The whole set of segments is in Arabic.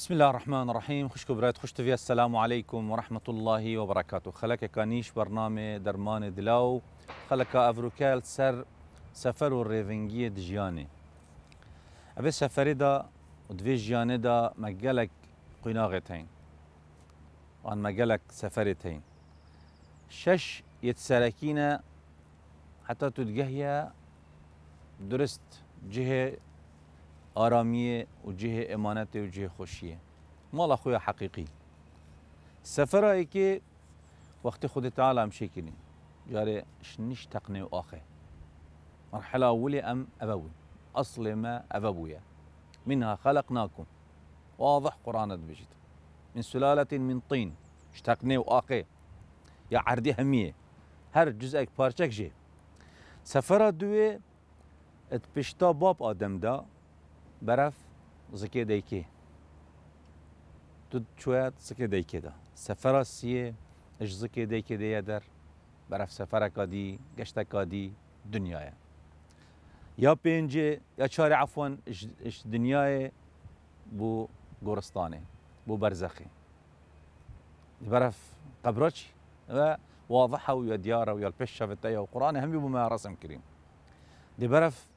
بسم الله الرحمن الرحيم خوش كبرات خوش تفيا السلام عليكم ورحمة الله وبركاته برکاته كانيش برنامج درمان دلاو خلک أفروكال سر سفر الريفنجية ریونگی أبي سفر دا ودفي دوی دا مگلک قناغتين وان مگلک سفرتين شش يتساركين حتى تتجهيا درست جهة آرامیه و جه امانت و جه خوشیه مال خوی حقیقی سفرایی که وقتی خود تعالی هم شکنی جاره شنیش تقنی و آخه مرحله اولی ام ابوی اصل ما ابویه منها خلقناكم واضح قرآن بجد من سلالة من طين اشتقني واقي يا عردي همية هر جزءك بارشك جي سفرة دوي اتبشتا باب آدم دا بەرەف زکێ دەیکێ تو زکی دیکی دا سفر آسیه اش زکی دیکی دیه در برف سفر کادی گشت کادی دنیای یا پنج یا چهار عفون چارە دنیای بو گورستانه بو بۆ برف بەرەف و واضحة و ويا ديارة ويا البشة في التاية قرآن هم بو ما رسم کریم دی برف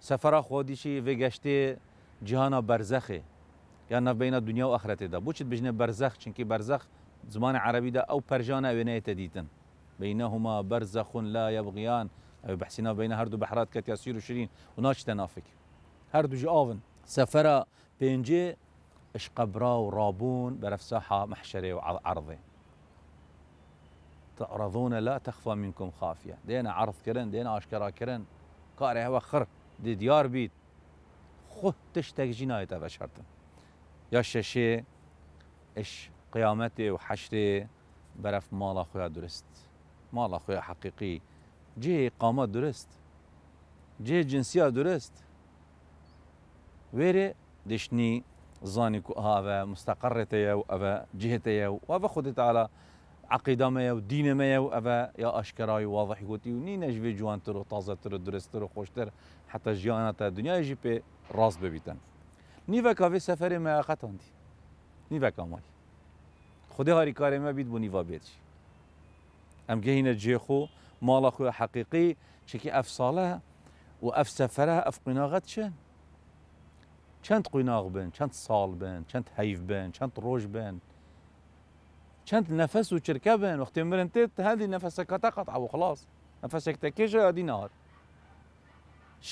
سفر خودشی و گشته جهان برزخه نه بین دنیا و آخرت ده بوچت بجنه برزخ کی برزخ زمان عربی ده او و نه تدیتن بینهما برزخ لا یبغیان او بحثینا بین هر دو بحرات کتی اسیر و شیرین و ناچ تنافک هر دو جاون سفر پنجه قبرا و رابون بر ساحه محشره و عرضه تعرضون لا تخفى منكم خافيه دينا عرض كرن دينا اشكرا كرن قاري هو خرق دی دیار بید خود تشتک جینای تا بشرتن یا ششه اش قیامت و حشر برف مالا خویا درست مالا خویا حقیقی جه قامت درست جه جنسیا درست ویره دشنی زانی کو آوا مستقرت یا و آوا جهت یا و آوا خود علا عقیده ما و دین ما و آوا یا اشکرای واضحی گوتی و نی نجوی جوان تر و تازه تر و درست تر و خوشتر حتى جيانا تا دنيا جی بي راس ببيتن نیوه في سفر ما اخطان دي نیوه کامای خدا هاري كاري ما بيت بو نيفا بيتش ام گهین جيخو خو مالا خو حقيقي شكي اف صالة و اف سفره اف قناغت شن چند قناغ بن چند سال بن چند حیف بن چند روش بن چند نفس و شركه بين وقت مرنت هذه نفسك تقطع وخلاص نفسك تكيش هذه نار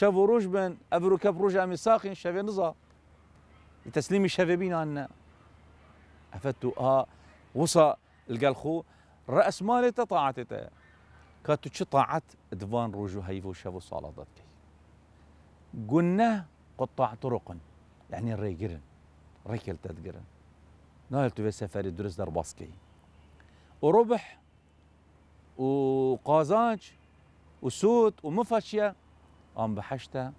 روج بن أبرو كب روج أمي ساقين شافي نظا لتسليم الشافبين عنا أفتو آه وصا القلخو رأس مالي تطاعتتا كاتو شي طاعت دفان روجو هيفو شافو صالة كي قلنا قطاع طرق يعني الريقرن ريكل تدقرن نايل تبي سفري درس در باسكي وربح وقازانج وسوت ومفاشيا آن بحشته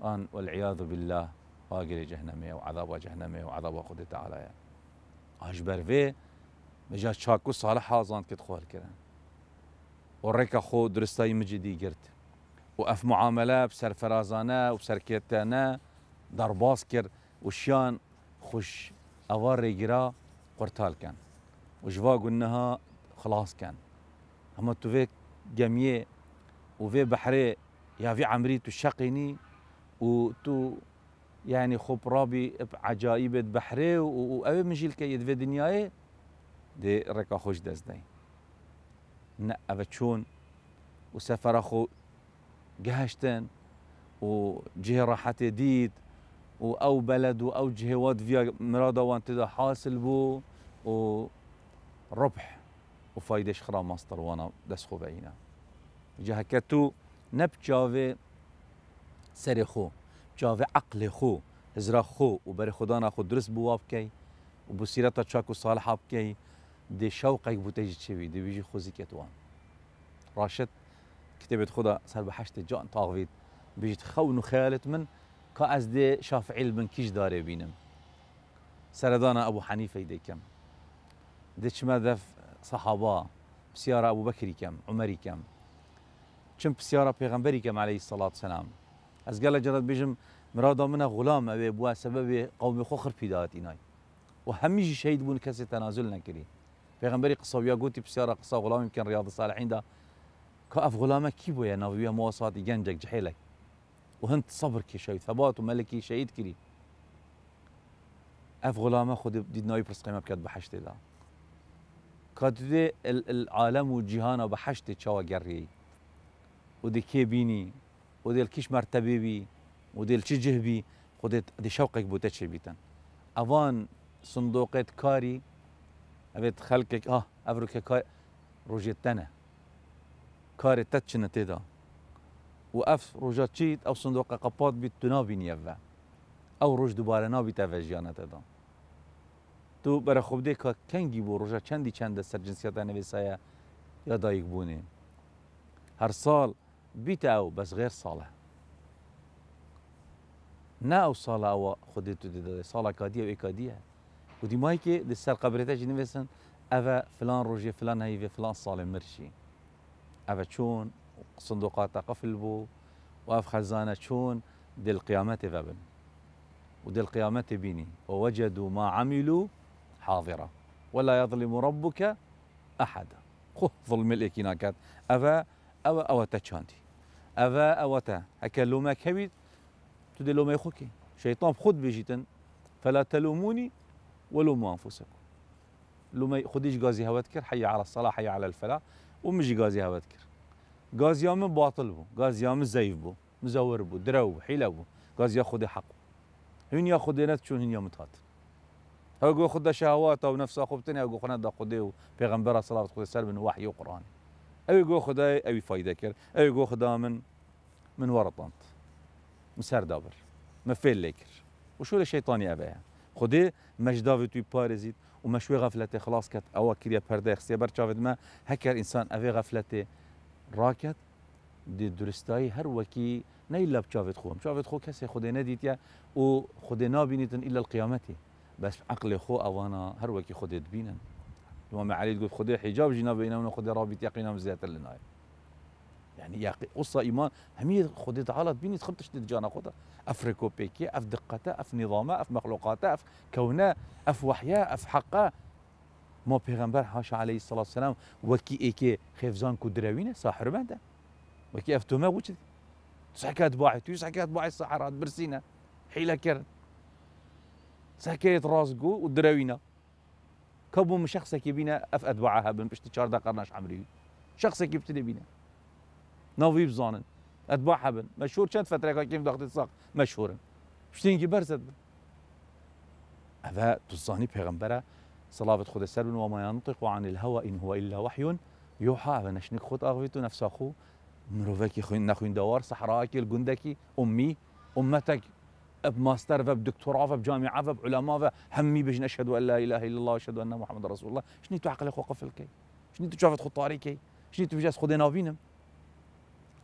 آن والعياذ بالله واقل جهنمي وعذاب جهنمي وعذاب خود تعالى أجبر في بروه بجا چاکو صالح آزان کت خوال کرن خو درستاي مجدي گرت وأف اف معامله بسرفرازانه و بسرکتانه درباز کر و شان خوش اوار ریگرا قرطال كان وجوا قلناها خلاص كان اما تو وی وفي و يا في عمري تشقيني وتو يعني خبرابي عجائب بحري وأبي من جيل كيد في دنياي دي ركا خوش دزدين نا أبتشون وسفر أخو جهشتن وجه راحتي ديد وأو بلد وأو جهه واد فيا مرادا وانت دا حاصل بو وربح وفايدة شخرا مصدر وانا دس دسخو بعينا كتو نب جاوه سر خو جاوه عقل خو هزرا خو و بر خدانا خود درست بواب کی و بو تا چاک و صالح صالحا بکی دی شوقک بوتجی چوی دی بیجی خوزی که توان راشد كتابة خدا صار بحشت جان طاغفيت بيجت خون خیالت من که از دي شاف علم كيش داره بینم سردان أبو حنيفة دي كم ديش مدف صحابة بسيارة أبو بکری کم عمری کم چون پسیارا پیغمبری که عليهەی سەڵات سلام از گله جرات بیم مرادا منە غلام ئەوێ بووە سبب قوم خخر پیدات اینای و همه هەمیشی شەید بوون کەسی تەنازل نەکردی پێغمبەری قسەویا گوتی پسیارە قسە غڵامی بکەن ڕیاض دا که اف غلامه کی بۆیە ناویە موواساتی گەنجێک جحێلێک و هند صبر کی شهید ثبات و ملکی شهید کری اف غلامە خود دیدناوی پرسقیمە بکات بە دا کاتێ العالم و جیهانە بە حشتێ چاوە گەڕێی ودي كي بيني ودي الكيش مرتبه بي ودي الكي جهبي خودت دي شوقك بوتا شي بيتن اوان صندوقات كاري ابيت خلقك اه افريكا كار روجيتنا كاري تتشنا تدا واف روجاتشيت او صندوق قباط بيت تنابي نيفا او روج دوباره نابي تفجيانا تدا تو برا خوبده که کنگی بو روژا چندی چند سر جنسیت نویسایه یا دایگ بونه هر سال بيتاو بس غير صالة ناو صالح أو خديتو دي دي صالة كادية وإي ودي مايكي دي سر قبرتا جي نفسن أفا فلان روجي فلان هيفي فلان صالة مرشي أفا شون صندوقات قفل بو وأف خزانة شون دي القيامات فابن ودي القيامات بيني ووجدوا ما عملوا حاضرة ولا يظلم ربك أحدا خو ظلم الإكيناكات أفا أو أو تشاندي أفا أوتا هكا لوما كبيد تدي لوما يخوكي شيطان خد بيجيتن فلا تلوموني ولوموا أنفسكم لوما خديش غازي هواتكر حي على الصلاة حي على الفلاح ومجي غازي هواتكر غاز يوم باطل بو غاز يوم زيف بو مزور بو درو حيلة بو غاز ياخذ حقه هين ياخذ ينات شون هين يوم تهات هو خد شهواته ونفسه خبتني هو خنا دا خديه وبيغمبره صلاة خد السلم وحي وقراني او گۆ خدای او فیدە کرد او گۆ خدا من من وەڕەپاند مسار دابر مە فێل لێ کرد و شو لە شەیتانی ئەبەیە خودێ مەشداوی توی پارێزیت و خلاص كات او کریە پەردە خسێ بەرچاوتمە هەکەر ئینسان ئەوێ ابي ڕاکەت دی دي هەر وەکی نەی لە بچاوێت خۆم خو خۆ کەسێ خودێ نەدیتە و خودێ نابینیتن ئیل قیامەتی بس عقلێ خو اوانا هر وەکی خودێت بینن الإمام علي تقول خذي حجاب جينا بيننا وخذي رابط يقينا مزيت لنا يعني يا قصة إيمان همية خذي تعالى بيني تخبطش تجانا خذها أفريكو بيكي أف دقته أف نظامه أف مخلوقاته أف كونه أف وحيه أف حقه ما بيغمبر هاش عليه الصلاة والسلام وكي إيكي که خفزان کو ساحر بنده وكي اف توما سحکات باعی توی سحکات باعی الساحرات برسينا حيلة كرن سحکات راسكو ودراوينه كبو من شخصك بينا اف اتبعها بن بشت 14 قرناش عمري شخصك يبتدي بينا نوفي بزانن اتبعها بن مشهور كانت فتره كيف ضغط الساق مشهورن بشتينجي برزد بن أفا تزاني بيغمبره صلاة خود السر وما ينطق عن الهوى إن هو إلا وحي يوحى بنشنك خود أغفيتو نفس أخو مروفكي خوين نخوين دوار صحراكي الجندكي أمي أمتك بماستر بدكتوراه بجامعه بعلماء همي بجن اشهد ان لا اله الا الله وأشهد ان محمد رسول الله شنو تو عقلك وقف الكي شنو تو شافت كي شنو تو بجاس خدينا بينم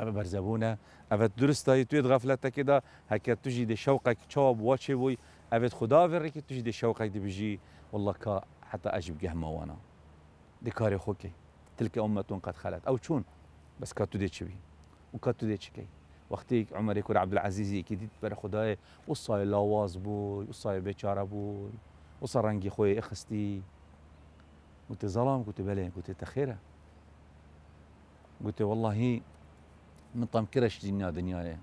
أبا برزبونه أبا درستا تو غفلتك كده هكا تجي دي شوقك شواب واتشي بوي أبا خدا فرك تجي دي شوقك دي بجي والله كا حتى اجب قهمه وانا دي كاري خوكي تلك امه قد خلت او شون بس كاتو دي تشبي وكاتو دي تشكي وقتی عمری کرد عبدالعزیزی که دید بر خدای قصای لاواز بود قصای بیچاره بود قصا رنگی خوی اخستی قلت ظلام قلت بله قلت تخیره قلت والله من کرش دنيا دنياي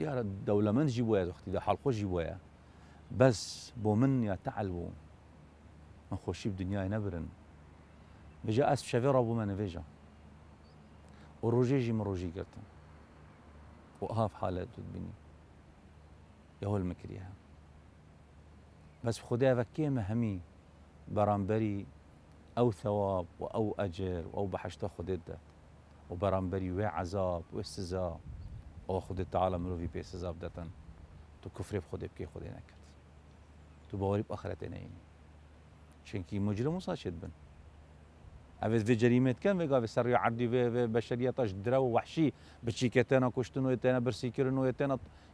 يا دوله من جوايا اختي ده حلقو جوايا بس بو من يا تعلو من خوشي بدنياي نبرن بجا اس شفیر ابو من فيجا و جي من روجي قلتن وقهاف حالة الدنيا يهول مكريها بس خدايا فكي مهمي برامبري او ثواب واو اجر او بحشتا خددت وبرامبري وي عذاب واستزاب او خد تعالى مروفي بي استزاب دتن تو كفري بخدي بكي خدي نكت تو باوري باخرت انيني شنكي مجرم وصاشد بن اوید في جریمت كان وی گاوی سر عردی في بشريه بشریتاش درو وحشي بچی کتنا کشتن و اتنا برسی کرن و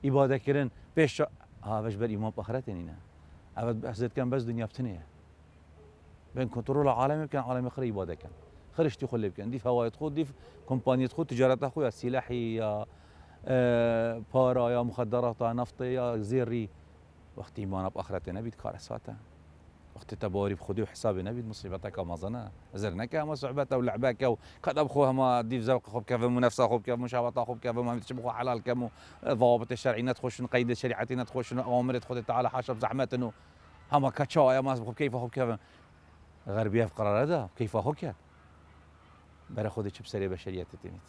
عباده ها آه، باش بر ایمان آخرت اینا اوید حضرت بس دنيا بتنیه بين كنترول العالم كان عالم اخر عباده كان خرج تي خلي كان دیف هوایت خود ديف كومباني خود تجارت خويا سلاحي يا آه، بارا يا مخدرات يا نفط یا زیری وقتی ایمان آخرت نبید وقت تباري بخدي وحسابي نبي مصيبتك وما زنا زرناك ما صعبتها ولعباك وقد ابخوها ما ديف زوق خوب كيف منافسه خوب كيف مشابطه خوب كيف ما تشبخوا حلال كم ضوابط الشرعيه تخش قيد الشريعه تخش اوامر تخد تعالى حاشب حاشا انه هما يا ما خوب كيف خوب كيف غربيه في قرار هذا كيف هوكا برا خود چه بسری بشريه تیمیت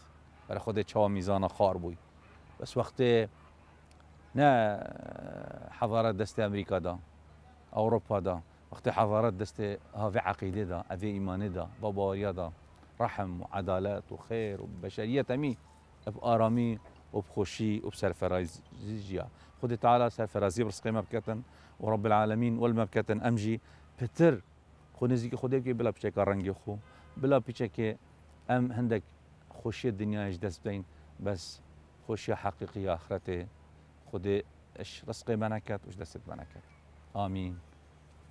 برا خود چه میزان خار بوي بس وقت نه حضارت دست امریکا دا اروپا دا وقت حضارات دست هذي عقيدة دا هذي إيمان دا با دا رحم وعدالات وخير وبشرية تمي بآرامي وبخشي همی اب تعالى و بخوشی و ورب العالمين تعالی أمجي برسقی مبکتن و رب بلا بشيك رنگ خو بلا بشيك ام هندك خوشي الدنيا يجدس بين بس خوشي حقيقية آخرته خود اش رسقی منکت وش دست منکت آمين